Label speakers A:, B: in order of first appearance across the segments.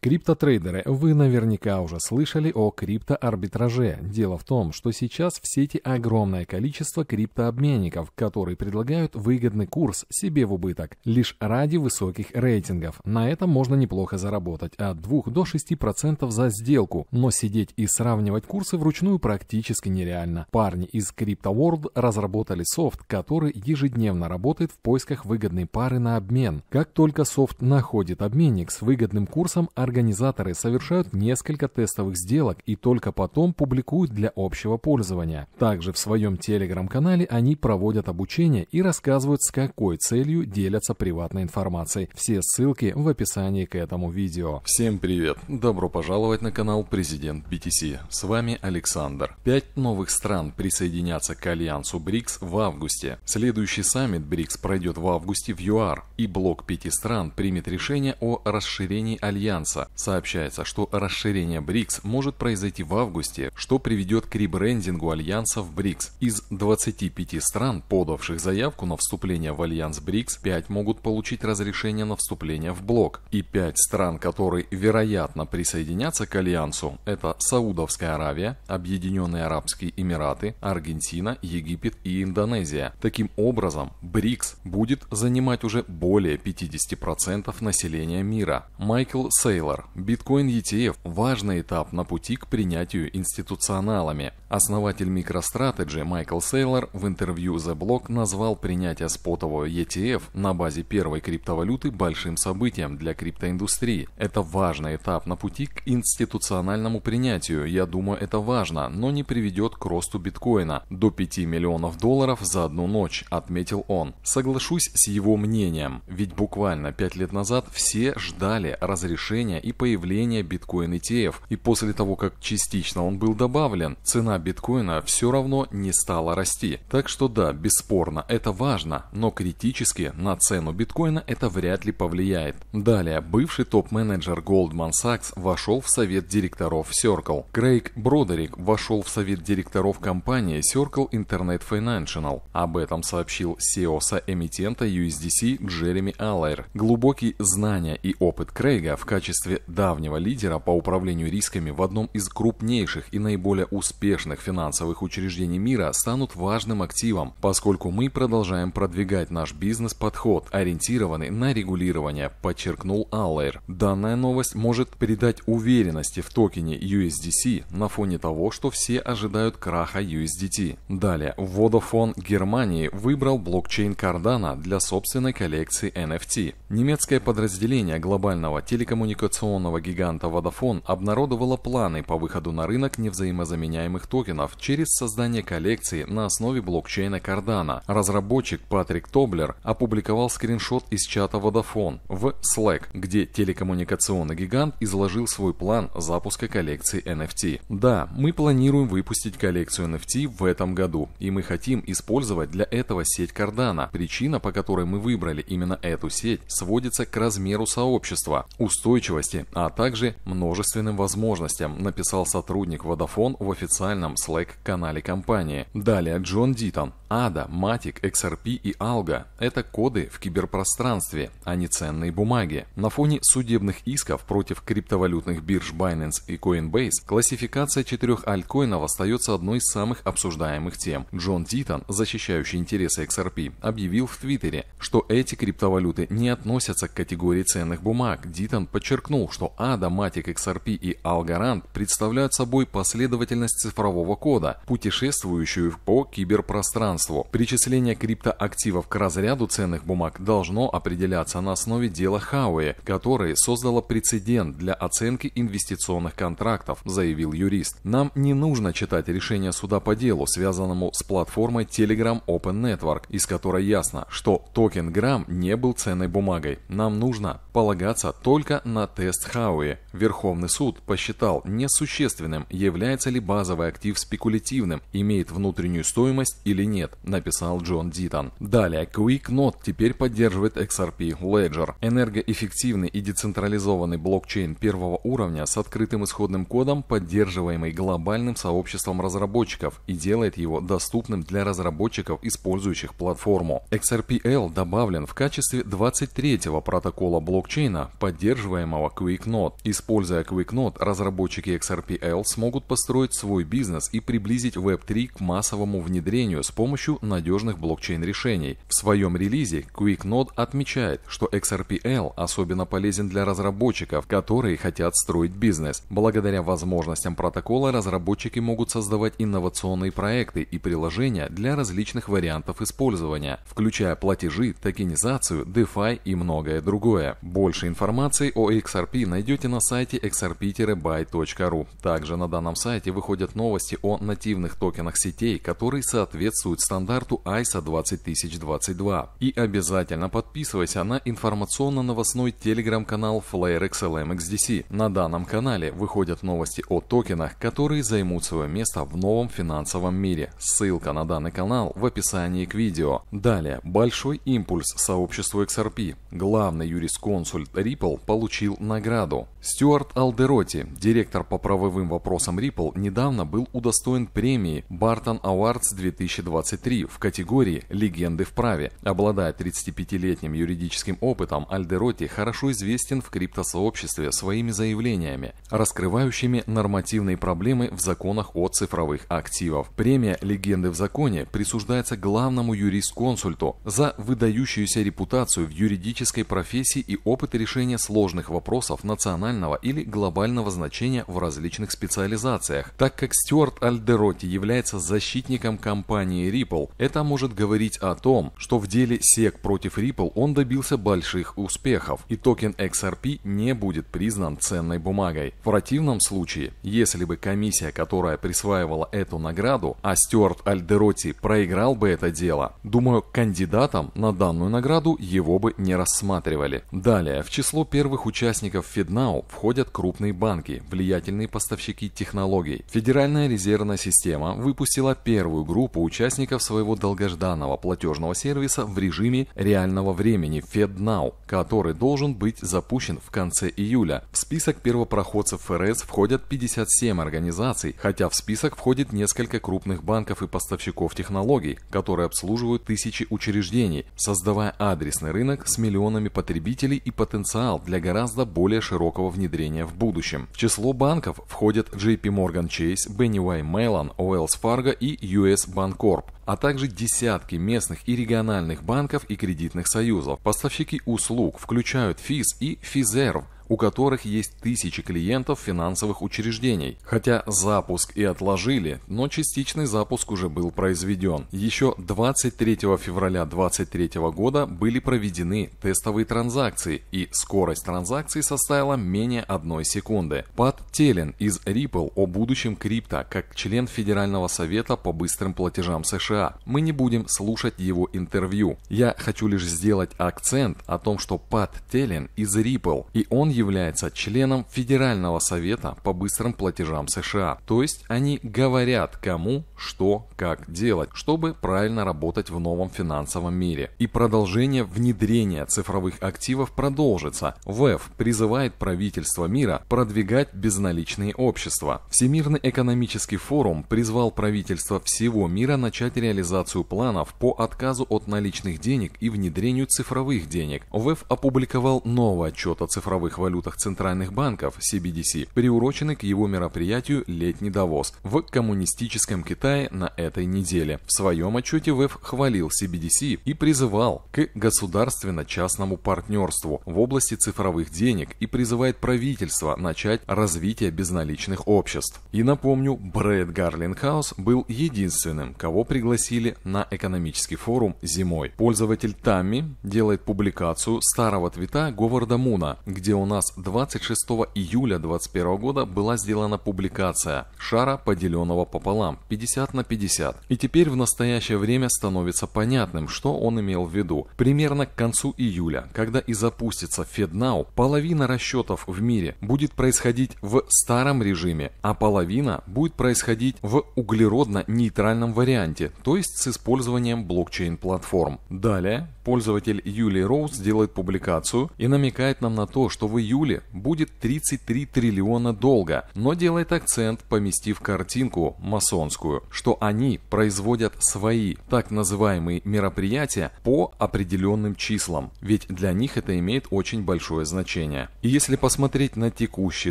A: Криптотрейдеры, вы наверняка уже слышали о криптоарбитраже. Дело в том, что сейчас в сети огромное количество криптообменников, которые предлагают выгодный курс себе в убыток, лишь ради высоких рейтингов. На этом можно неплохо заработать от 2 до 6% за сделку, но сидеть и сравнивать курсы вручную практически нереально. Парни из Crypto World разработали софт, который ежедневно работает в поисках выгодной пары на обмен. Как только софт находит обменник с выгодным курсом, Организаторы совершают несколько тестовых сделок и только потом публикуют для общего пользования. Также в своем телеграм-канале они проводят обучение и рассказывают, с какой целью делятся приватной информацией. Все ссылки в описании к этому видео. Всем привет! Добро пожаловать на канал Президент BTC. С вами Александр. Пять новых стран присоединятся к альянсу БРИКС в августе. Следующий саммит БРИКС пройдет в августе в ЮАР, и блок пяти стран примет решение о расширении альянса Альянса. Сообщается, что расширение БРИКС может произойти в августе, что приведет к ребрендингу Альянса в БРИКС. Из 25 стран, подавших заявку на вступление в Альянс БРИКС, 5 могут получить разрешение на вступление в блок. И 5 стран, которые, вероятно, присоединятся к Альянсу, это Саудовская Аравия, Объединенные Арабские Эмираты, Аргентина, Египет и Индонезия. Таким образом, БРИКС будет занимать уже более 50% населения мира. Майкл Сейл Тейлор, биткоин ETF – важный этап на пути к принятию институционалами. Основатель MicroStrategy Майкл Сейлор в интервью The Block назвал принятие спотового ETF на базе первой криптовалюты большим событием для криптоиндустрии. Это важный этап на пути к институциональному принятию. Я думаю, это важно, но не приведет к росту биткоина до 5 миллионов долларов за одну ночь, отметил он. Соглашусь с его мнением, ведь буквально 5 лет назад все ждали разрешения формирования и появления биткоин ETF, и после того, как частично он был добавлен, цена биткоина все равно не стала расти. Так что да, бесспорно, это важно, но критически на цену биткоина это вряд ли повлияет. Далее, бывший топ-менеджер Goldman Sachs вошел в совет директоров Circle. Крейг Бродерик вошел в совет директоров компании Circle Internet Financial. Об этом сообщил CEO эмитента USDC Джереми Аллер. Глубокие знания и опыт Крейга в качестве качестве давнего лидера по управлению рисками в одном из крупнейших и наиболее успешных финансовых учреждений мира станут важным активом, поскольку мы продолжаем продвигать наш бизнес-подход, ориентированный на регулирование, подчеркнул Аллер. Данная новость может придать уверенности в токене USDC на фоне того, что все ожидают краха USDT. Далее, Vodafone Германии выбрал блокчейн Cardano для собственной коллекции NFT. Немецкое подразделение глобального телекоммуникационного коммуникационного гиганта Vodafone обнародовала планы по выходу на рынок невзаимозаменяемых токенов через создание коллекции на основе блокчейна Cardano. Разработчик Патрик Тоблер опубликовал скриншот из чата Vodafone в Slack, где телекоммуникационный гигант изложил свой план запуска коллекции NFT. Да, мы планируем выпустить коллекцию NFT в этом году, и мы хотим использовать для этого сеть Cardano. Причина, по которой мы выбрали именно эту сеть, сводится к размеру сообщества, устойчивость доступности, а также множественным возможностям, написал сотрудник Vodafone в официальном Slack-канале компании. Далее Джон Дитон. ADA, MATIC, XRP и ALGA – это коды в киберпространстве, а не ценные бумаги. На фоне судебных исков против криптовалютных бирж Binance и Coinbase классификация четырех альткоинов остается одной из самых обсуждаемых тем. Джон Дитон, защищающий интересы XRP, объявил в Твиттере, что эти криптовалюты не относятся к категории ценных бумаг. Дитон подчеркнул, упомянул, что ADA, Matic XRP и Algorand представляют собой последовательность цифрового кода, путешествующую по киберпространству. Причисление криптоактивов к разряду ценных бумаг должно определяться на основе дела Хауэ, которое создало прецедент для оценки инвестиционных контрактов, заявил юрист. Нам не нужно читать решение суда по делу, связанному с платформой Telegram Open Network, из которой ясно, что токен Gram не был ценной бумагой. Нам нужно полагаться только на Тест Хауи. Верховный суд посчитал несущественным, является ли базовый актив спекулятивным, имеет внутреннюю стоимость или нет, написал Джон Дитон. Далее, QuickNote теперь поддерживает XRP Ledger. Энергоэффективный и децентрализованный блокчейн первого уровня с открытым исходным кодом, поддерживаемый глобальным сообществом разработчиков и делает его доступным для разработчиков, использующих платформу. XRPL добавлен в качестве 23-го протокола блокчейна, поддерживаемого программа QuickNote. Используя QuickNote, разработчики XRPL смогут построить свой бизнес и приблизить Web3 к массовому внедрению с помощью надежных блокчейн-решений. В своем релизе QuickNote отмечает, что XRPL особенно полезен для разработчиков, которые хотят строить бизнес. Благодаря возможностям протокола разработчики могут создавать инновационные проекты и приложения для различных вариантов использования, включая платежи, токенизацию, DeFi и многое другое. Больше информации о XRPL XRP найдете на сайте xrp-buy.ru. Также на данном сайте выходят новости о нативных токенах сетей, которые соответствуют стандарту ISO 20022. И обязательно подписывайся на информационно-новостной телеграм-канал Flare XLM XDC. На данном канале выходят новости о токенах, которые займут свое место в новом финансовом мире. Ссылка на данный канал в описании к видео. Далее, большой импульс сообществу XRP. Главный юрисконсульт Ripple получил награду. Стюарт Алдероти, директор по правовым вопросам Ripple, недавно был удостоен премии Barton Awards 2023 в категории «Легенды в праве». Обладая 35-летним юридическим опытом, Алдероти хорошо известен в криптосообществе своими заявлениями, раскрывающими нормативные проблемы в законах о цифровых активах. Премия «Легенды в законе» присуждается главному юрисконсульту за выдающуюся репутацию в юридической профессии и опыт решения сложных вопросов вопросов национального или глобального значения в различных специализациях. Так как Стюарт Альдероти является защитником компании Ripple, это может говорить о том, что в деле SEC против Ripple он добился больших успехов, и токен XRP не будет признан ценной бумагой. В противном случае, если бы комиссия, которая присваивала эту награду, а Стюарт Альдероти проиграл бы это дело, думаю, кандидатом на данную награду его бы не рассматривали. Далее, в число первых участников участников FedNow входят крупные банки, влиятельные поставщики технологий. Федеральная резервная система выпустила первую группу участников своего долгожданного платежного сервиса в режиме реального времени FedNow, который должен быть запущен в конце июля. В список первопроходцев ФРС входят 57 организаций, хотя в список входит несколько крупных банков и поставщиков технологий, которые обслуживают тысячи учреждений, создавая адресный рынок с миллионами потребителей и потенциал для гораздо более широкого внедрения в будущем. В число банков входят JP Morgan Chase, Bennyway Mellon, Wells Fargo и US Bancorp а также десятки местных и региональных банков и кредитных союзов. Поставщики услуг включают Fis и ФИЗЕРВ – у которых есть тысячи клиентов финансовых учреждений. Хотя запуск и отложили, но частичный запуск уже был произведен. Еще 23 февраля 2023 года были проведены тестовые транзакции, и скорость транзакций составила менее 1 секунды. Пат Телен из Ripple о будущем крипто как член Федерального совета по быстрым платежам США. Мы не будем слушать его интервью. Я хочу лишь сделать акцент о том, что Пат Телен из Ripple, и он является членом Федерального совета по быстрым платежам США. То есть они говорят кому, что, как делать, чтобы правильно работать в новом финансовом мире. И продолжение внедрения цифровых активов продолжится. ВЭФ призывает правительство мира продвигать безналичные общества. Всемирный экономический форум призвал правительство всего мира начать реализацию планов по отказу от наличных денег и внедрению цифровых денег. ВЭФ опубликовал новый отчет о цифровых валютах валютах центральных банков CBDC приурочены к его мероприятию «Летний довоз» в коммунистическом Китае на этой неделе. В своем отчете ВЭФ хвалил CBDC и призывал к государственно-частному партнерству в области цифровых денег и призывает правительство начать развитие безналичных обществ. И напомню, Брэд Гарлингхаус был единственным, кого пригласили на экономический форум зимой. Пользователь Тамми делает публикацию старого твита Говарда Муна, где он нас 26 июля 2021 года была сделана публикация шара, поделенного пополам 50 на 50. И теперь в настоящее время становится понятным, что он имел в виду. Примерно к концу июля, когда и запустится FedNow, половина расчетов в мире будет происходить в старом режиме, а половина будет происходить в углеродно-нейтральном варианте, то есть с использованием блокчейн-платформ. Далее пользователь Юлий Роуз делает публикацию и намекает нам на то, что в июле июле будет 33 триллиона долга, но делает акцент, поместив картинку масонскую, что они производят свои так называемые мероприятия по определенным числам, ведь для них это имеет очень большое значение. И если посмотреть на текущий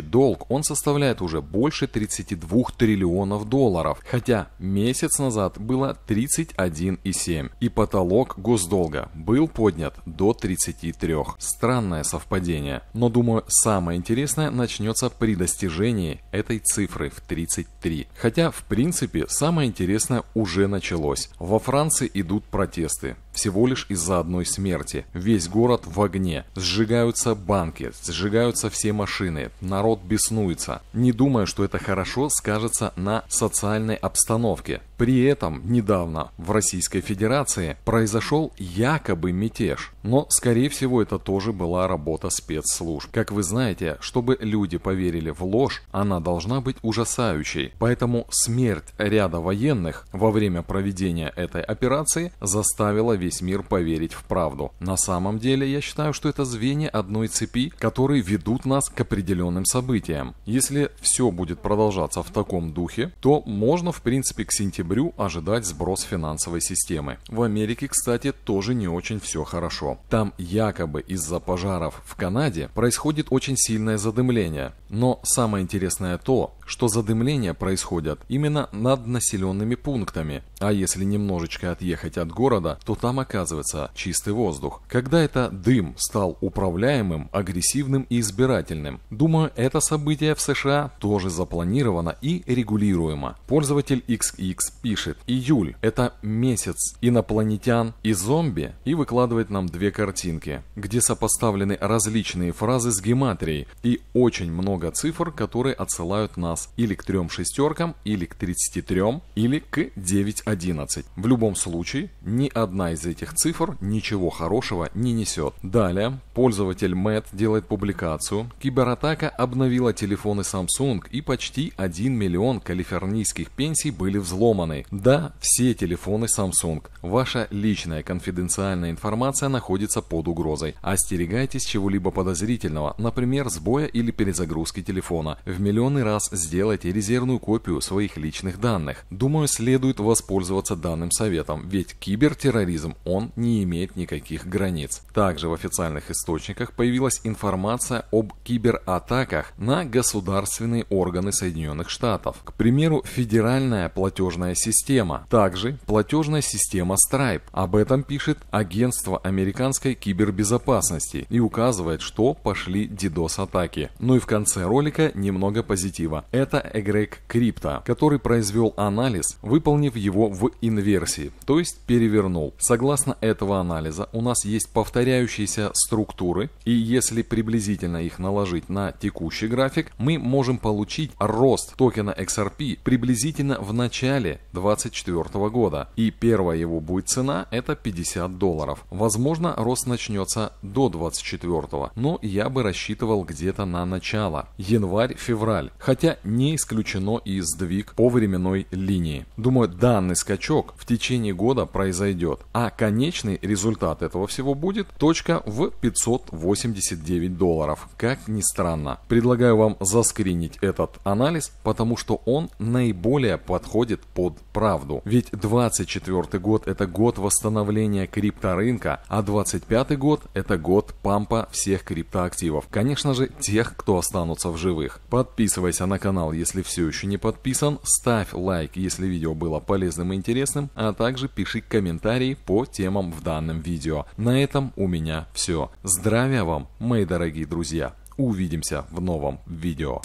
A: долг, он составляет уже больше 32 триллионов долларов, хотя месяц назад было 31,7 и потолок госдолга был поднят до 33. Странное совпадение, но думаю, по самое интересное начнется при достижении этой цифры в 33. Хотя, в принципе, самое интересное уже началось. Во Франции идут протесты. Всего лишь из-за одной смерти. Весь город в огне. Сжигаются банки, сжигаются все машины. Народ беснуется. Не думаю, что это хорошо скажется на социальной обстановке. При этом недавно в Российской Федерации произошел якобы мятеж. Но, скорее всего, это тоже была работа спецслужб. Как вы знаете, чтобы люди поверили в ложь, она должна быть ужасающей. Поэтому смерть ряда военных во время проведения этой операции заставила весь мир поверить в правду. На самом деле, я считаю, что это звенья одной цепи, которые ведут нас к определенным событиям. Если все будет продолжаться в таком духе, то можно, в принципе, к сентябрю сентябрю ожидать сброс финансовой системы. В Америке, кстати, тоже не очень все хорошо. Там якобы из-за пожаров в Канаде происходит очень сильное задымление. Но самое интересное то, что задымления происходят именно над населенными пунктами, а если немножечко отъехать от города, то там оказывается чистый воздух. Когда это дым стал управляемым, агрессивным и избирательным. Думаю, это событие в США тоже запланировано и регулируемо. Пользователь XX пишет «Июль – это месяц инопланетян и зомби» и выкладывает нам две картинки, где сопоставлены различные фразы с гематрией и очень много цифр, которые отсылают нас нас или к трем шестеркам, или к 33, или к 9.11. В любом случае, ни одна из этих цифр ничего хорошего не несет. Далее, пользователь Matt делает публикацию. Кибератака обновила телефоны Samsung и почти 1 миллион калифорнийских пенсий были взломаны. Да, все телефоны Samsung. Ваша личная конфиденциальная информация находится под угрозой. Остерегайтесь чего-либо подозрительного, например, сбоя или перезагрузки телефона. В миллионы раз здесь сделать резервную копию своих личных данных. Думаю, следует воспользоваться данным советом, ведь кибертерроризм, он не имеет никаких границ. Также в официальных источниках появилась информация об кибератаках на государственные органы Соединенных Штатов. К примеру, федеральная платежная система. Также платежная система Stripe. Об этом пишет агентство американской кибербезопасности и указывает, что пошли DDoS-атаки. Ну и в конце ролика немного позитива. Это эгрек Крипта, который произвел анализ, выполнив его в инверсии, то есть перевернул. Согласно этого анализа у нас есть повторяющиеся структуры, и если приблизительно их наложить на текущий график, мы можем получить рост токена XRP приблизительно в начале 2024 года. И первая его будет цена это 50 долларов. Возможно, рост начнется до 2024, но я бы рассчитывал где-то на начало, январь-февраль. Хотя не исключено и сдвиг по временной линии. Думаю, данный скачок в течение года произойдет, а конечный результат этого всего будет точка в 589 долларов, как ни странно. Предлагаю вам заскринить этот анализ, потому что он наиболее подходит под правду. Ведь 24 год это год восстановления крипторынка, а 25 год это год пампа всех криптоактивов. Конечно же, тех, кто останутся в живых. Подписывайся на канал канал, если все еще не подписан, ставь лайк, если видео было полезным и интересным, а также пиши комментарии по темам в данном видео. На этом у меня все. Здравия вам, мои дорогие друзья! Увидимся в новом видео.